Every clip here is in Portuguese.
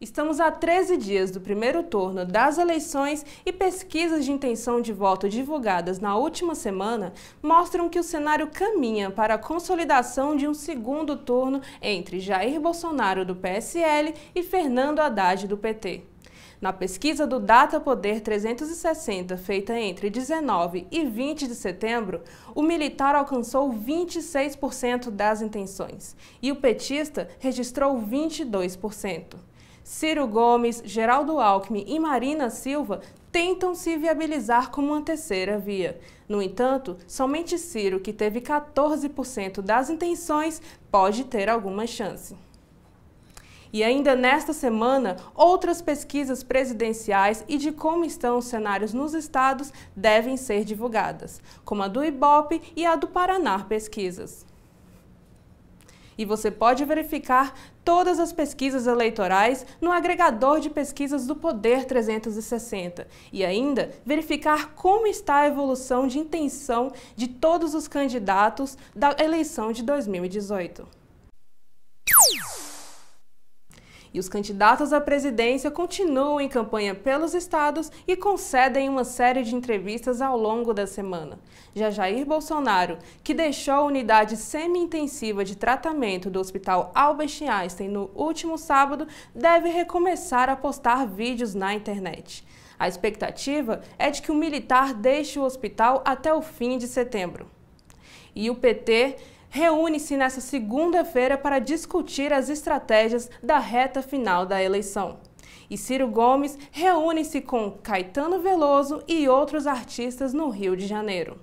Estamos a 13 dias do primeiro turno das eleições e pesquisas de intenção de voto divulgadas na última semana mostram que o cenário caminha para a consolidação de um segundo turno entre Jair Bolsonaro do PSL e Fernando Haddad do PT. Na pesquisa do Data Poder 360, feita entre 19 e 20 de setembro, o militar alcançou 26% das intenções e o petista registrou 22%. Ciro Gomes, Geraldo Alckmin e Marina Silva tentam se viabilizar como uma terceira via. No entanto, somente Ciro, que teve 14% das intenções, pode ter alguma chance. E ainda nesta semana, outras pesquisas presidenciais e de como estão os cenários nos estados devem ser divulgadas, como a do Ibope e a do Paraná Pesquisas e você pode verificar todas as pesquisas eleitorais no agregador de pesquisas do Poder 360 e ainda verificar como está a evolução de intenção de todos os candidatos da eleição de 2018. E os candidatos à presidência continuam em campanha pelos estados e concedem uma série de entrevistas ao longo da semana. Já Jair Bolsonaro, que deixou a unidade semi-intensiva de tratamento do Hospital Albert Einstein no último sábado, deve recomeçar a postar vídeos na internet. A expectativa é de que o militar deixe o hospital até o fim de setembro. E o PT reúne-se nesta segunda-feira para discutir as estratégias da reta final da eleição. E Ciro Gomes reúne-se com Caetano Veloso e outros artistas no Rio de Janeiro.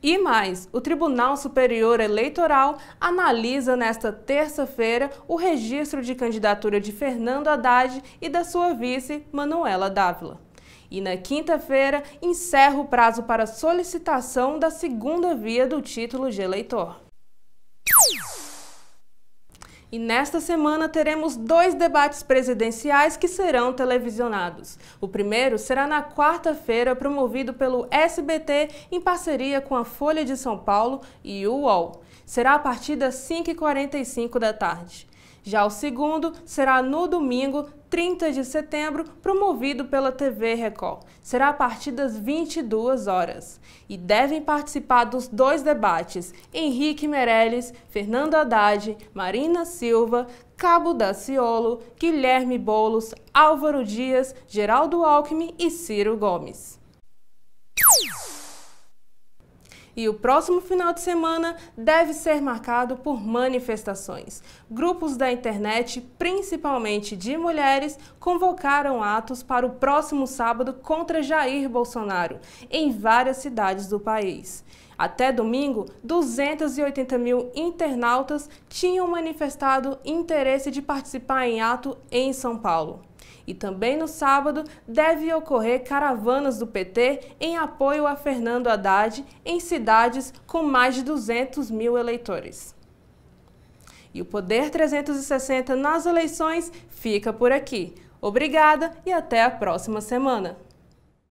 E mais, o Tribunal Superior Eleitoral analisa nesta terça-feira o registro de candidatura de Fernando Haddad e da sua vice, Manuela Dávila. E na quinta-feira, encerra o prazo para solicitação da segunda via do título de eleitor. E nesta semana teremos dois debates presidenciais que serão televisionados. O primeiro será na quarta-feira, promovido pelo SBT em parceria com a Folha de São Paulo e o UOL. Será a partir das 5h45 da tarde. Já o segundo será no domingo, 30 de setembro, promovido pela TV Record. Será a partir das 22 horas. E devem participar dos dois debates Henrique Meirelles, Fernando Haddad, Marina Silva, Cabo Daciolo, Guilherme Bolos, Álvaro Dias, Geraldo Alckmin e Ciro Gomes. e o próximo final de semana deve ser marcado por manifestações. Grupos da internet, principalmente de mulheres, convocaram atos para o próximo sábado contra Jair Bolsonaro, em várias cidades do país. Até domingo, 280 mil internautas tinham manifestado interesse de participar em ato em São Paulo. E também no sábado deve ocorrer caravanas do PT em apoio a Fernando Haddad em cidades com mais de 200 mil eleitores. E o Poder 360 nas eleições fica por aqui. Obrigada e até a próxima semana!